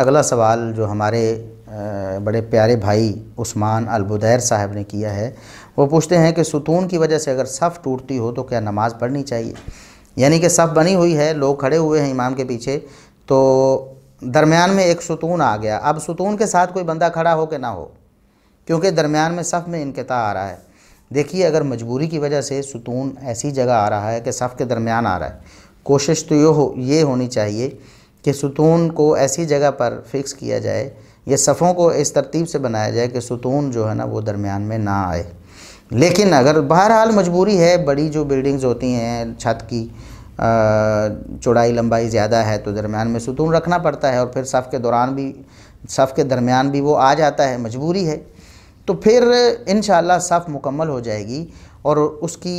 अगला सवाल जो हमारे बड़े प्यारे भाई उस्मान अलबुदैर साहब ने किया है वो पूछते हैं कि सुतून की वजह से अगर सफ़ टूटती हो तो क्या नमाज़ पढ़नी चाहिए यानी कि सफ़ बनी हुई है लोग खड़े हुए हैं इमाम के पीछे तो दरमियान में एक सुतून आ गया अब सुतून के साथ कोई बंदा खड़ा हो के ना हो क्योंकि दरमियान में सफ़ में इनकता आ रहा है देखिए अगर मजबूरी की वजह से सुतून ऐसी जगह आ रहा है कि सफ़ के दरमियान आ रहा है कोशिश तो यो हो ये होनी चाहिए कि सुतून को ऐसी जगह पर फिक्स किया जाए या सफ़ों को इस तरतीब से बनाया जाए कि सुतून जो है ना वो दरमियान में ना आए लेकिन अगर बहरहाल मजबूरी है बड़ी जो बिल्डिंग्स होती हैं छत की चौड़ाई लंबाई ज़्यादा है तो दरमियान में सुतून रखना पड़ता है और फिर सफ़ के दौरान भी सफ़ के दरमियान भी वो आ जाता है मजबूरी है तो फिर इन सफ़ मुकम्मल हो जाएगी और उसकी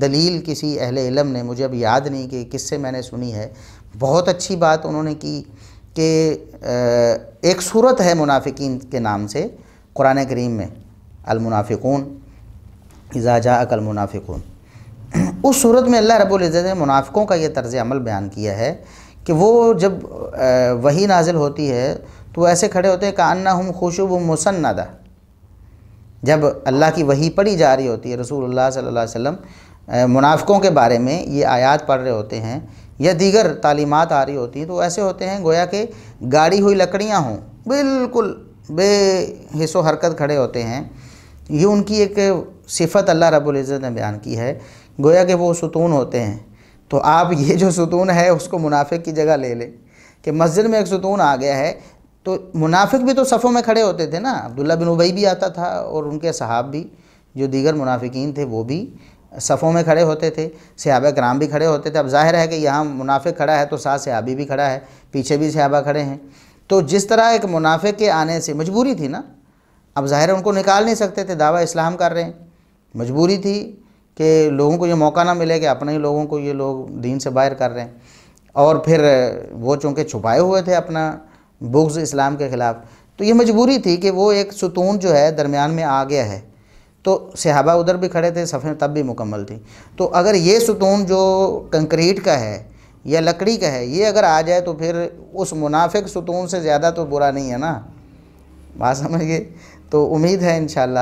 दलील किसी अहल इलम ने मुझे अब याद नहीं कि किससे मैंने सुनी है बहुत अच्छी बात उन्होंने की कि एक सूरत है मुनाफिकीन के नाम से कुरान करीम में अलमुनाफ़िकून इजाजा मुनाफिकून उस सूरत में अल्लाह रबुल्ज़त ने मुनाफ़ों का यह तर्ज़ अमल बयान किया है कि वो जब वही नाजिल होती है तो ऐसे खड़े होते हैं कान्ना हम खुशुब मुसन्नदा जब अल्लाह की वही पढ़ी जा रही होती है रसूलुल्लाह सल्लल्लाहु अलैहि वसल्लम के बारे में ये आयात पढ़ रहे होते हैं या दीगर तालीमत आ रही होती तो ऐसे होते हैं गोया के गाड़ी हुई लकड़ियाँ हों बिल्कुल बे हिस्सो हरकत खड़े होते हैं ये उनकी एक सिफत अल्लाह रब्बुल इज़्ज़त ने बयान की है गोया के वो सुतून होते हैं तो आप ये जो सुतून है उसको मुनाफिक की जगह ले लें कि मस्जिद में एक सुतून आ गया है तो मुनाफिक भी तो सफ़ों में खड़े होते थे ना अब्दुल्ला बिन उबई भी आता था और उनके साहब भी जो दीगर मुनाफिकीन थे वो भी सफ़ों में खड़े होते थे सहाबा कराम भी खड़े होते थे अब जाहिर है कि यहाँ मुनाफे खड़ा है तो साथ सहाबी भी खड़ा है पीछे भी सहाबा खड़े हैं तो जिस तरह एक मुनाफे के आने से मजबूरी थी ना अब ज़ाहिर उनको निकाल नहीं सकते थे दावा इस्लाम कर रहे हैं मजबूरी थी कि लोगों को ये मौका ना मिले कि अपने ही लोगों को ये लोग दीन से बाहर कर रहे हैं और फिर वो चूँकि छुपाए हुए थे अपना बुग्ज़ इस्लाम के ख़िलाफ़ तो ये मजबूरी थी कि वो एक सुतून जो है दरमियान में आ गया है तो सहाबा उधर भी खड़े थे सफ़ें तब भी मुकम्मल थी तो अगर ये सुतून जो कंक्रीट का है या लकड़ी का है ये अगर आ जाए तो फिर उस मुनाफिक सुतून से ज़्यादा तो बुरा नहीं है ना बात समझिए तो उम्मीद है इन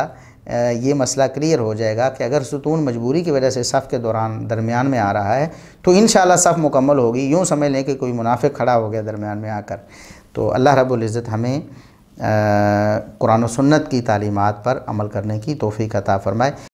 ये मसला क्लियर हो जाएगा कि अगर सुतून मजबूरी की वजह से सफ़ के दौरान दरमियान में आ रहा है तो इन सफ़ मुकम्मल होगी यूँ समझ लें कि कोई मुनाफिक खड़ा हो गया दरमियान में आकर तो अल्लाह रब्ज़त हमें कुरान सुन्नत की तालीमत पर अमल करने की तोफ़ी अता फ़रमाए